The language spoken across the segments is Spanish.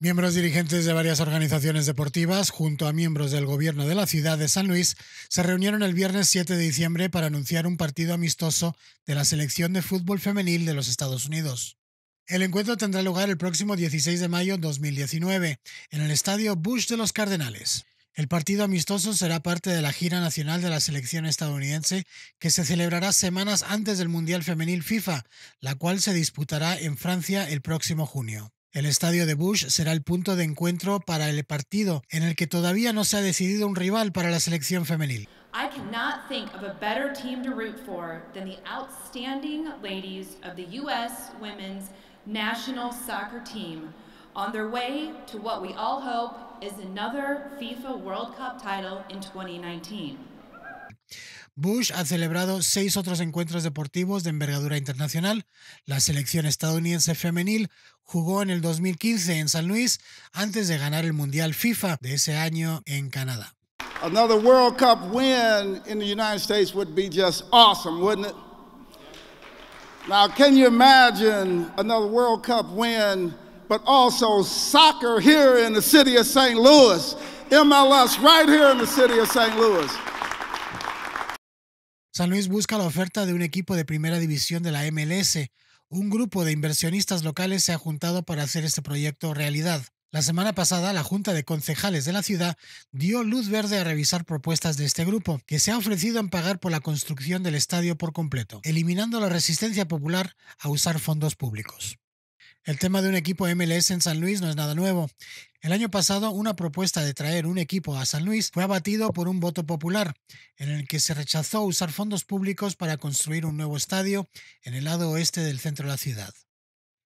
Miembros dirigentes de varias organizaciones deportivas, junto a miembros del gobierno de la ciudad de San Luis, se reunieron el viernes 7 de diciembre para anunciar un partido amistoso de la selección de fútbol femenil de los Estados Unidos. El encuentro tendrá lugar el próximo 16 de mayo de 2019 en el estadio Bush de los Cardenales. El partido amistoso será parte de la gira nacional de la selección estadounidense que se celebrará semanas antes del Mundial Femenil FIFA, la cual se disputará en Francia el próximo junio. El estadio de Bush será el punto de encuentro para el partido, en el que todavía no se ha decidido un rival para la selección femenil. I cannot think of a better team to root for than the outstanding ladies of the U.S. women's national soccer team on their way to what we all hope is another FIFA World Cup title in 2019. Bush ha celebrado seis otros encuentros deportivos de envergadura internacional. La selección estadounidense femenil jugó en el 2015 en San Luis antes de ganar el Mundial FIFA de ese año en Canadá. Another World Cup win in the United States would be just awesome, wouldn't it? Now, can you imagine another World Cup win, but also soccer here in the city of St. Louis? MLS right here in the city of St. Louis. San Luis busca la oferta de un equipo de primera división de la MLS. Un grupo de inversionistas locales se ha juntado para hacer este proyecto realidad. La semana pasada, la Junta de Concejales de la ciudad dio luz verde a revisar propuestas de este grupo, que se ha ofrecido en pagar por la construcción del estadio por completo, eliminando la resistencia popular a usar fondos públicos. El tema de un equipo MLS en San Luis no es nada nuevo. El año pasado, una propuesta de traer un equipo a San Luis fue abatido por un voto popular, en el que se rechazó usar fondos públicos para construir un nuevo estadio en el lado oeste del centro de la ciudad.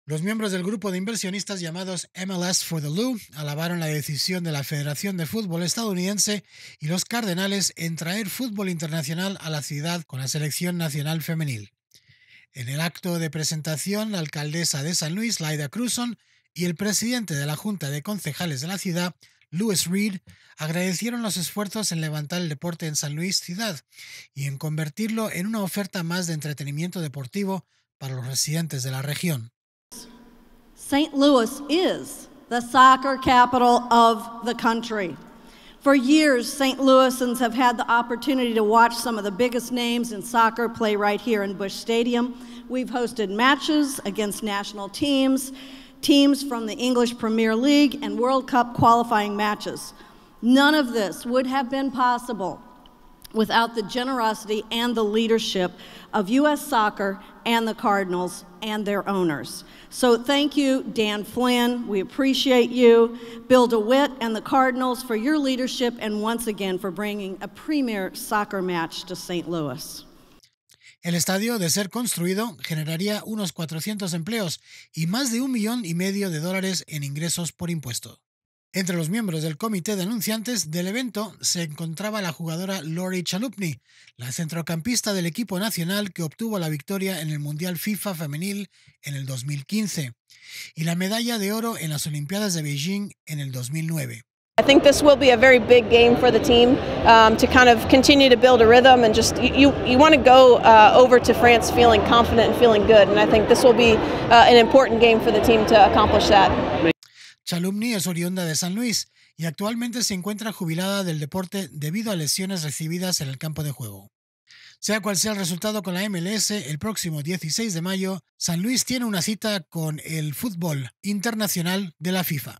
Los miembros del grupo de inversionistas llamados MLS for the Lou alabaron la decisión de la Federación de Fútbol estadounidense y los Cardenales en traer fútbol internacional a la ciudad con la selección nacional femenil. En el acto de presentación, la alcaldesa de San Luis, Laida Cruzon, y el presidente de la Junta de Concejales de la ciudad, Louis Reed, agradecieron los esfuerzos en levantar el deporte en San Luis ciudad y en convertirlo en una oferta más de entretenimiento deportivo para los residentes de la región. St. Louis is the soccer capital of the country. For years, St. Louisans have had the opportunity to watch some of the biggest names in soccer play right here in Bush Stadium. We've hosted matches against national teams, teams from the English Premier League, and World Cup qualifying matches. None of this would have been possible without the generosity and the leadership of U.S. soccer and the Cardinals and their owners. So thank you, Dan Flynn. We appreciate you, Bill DeWitt, and the Cardinals for your leadership, and once again for bringing a premier soccer match to St. Louis. El estadio, de ser construido, generaría unos 400 empleos y más de un millón y medio de dólares en ingresos por impuesto. Entre los miembros del comité de anunciantes del evento se encontraba la jugadora Lori Chalupny, la centrocampista del equipo nacional que obtuvo la victoria en el Mundial FIFA femenil en el 2015 y la medalla de oro en las Olimpiadas de Beijing en el 2009. I think this will be a very big game for the team um, to kind of continue to build a rhythm and just you you want to go uh, over to France feeling confident and feeling good and I think this will be uh, an important game for the team to accomplish that. Chalumni es oriunda de San Luis y actualmente se encuentra jubilada del deporte debido a lesiones recibidas en el campo de juego. Sea cual sea el resultado con la MLS, el próximo 16 de mayo, San Luis tiene una cita con el fútbol internacional de la FIFA.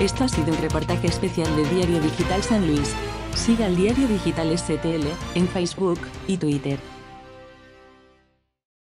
Esto ha sido un reportaje especial de Diario Digital San Luis. Siga al Diario Digital STL en Facebook y Twitter.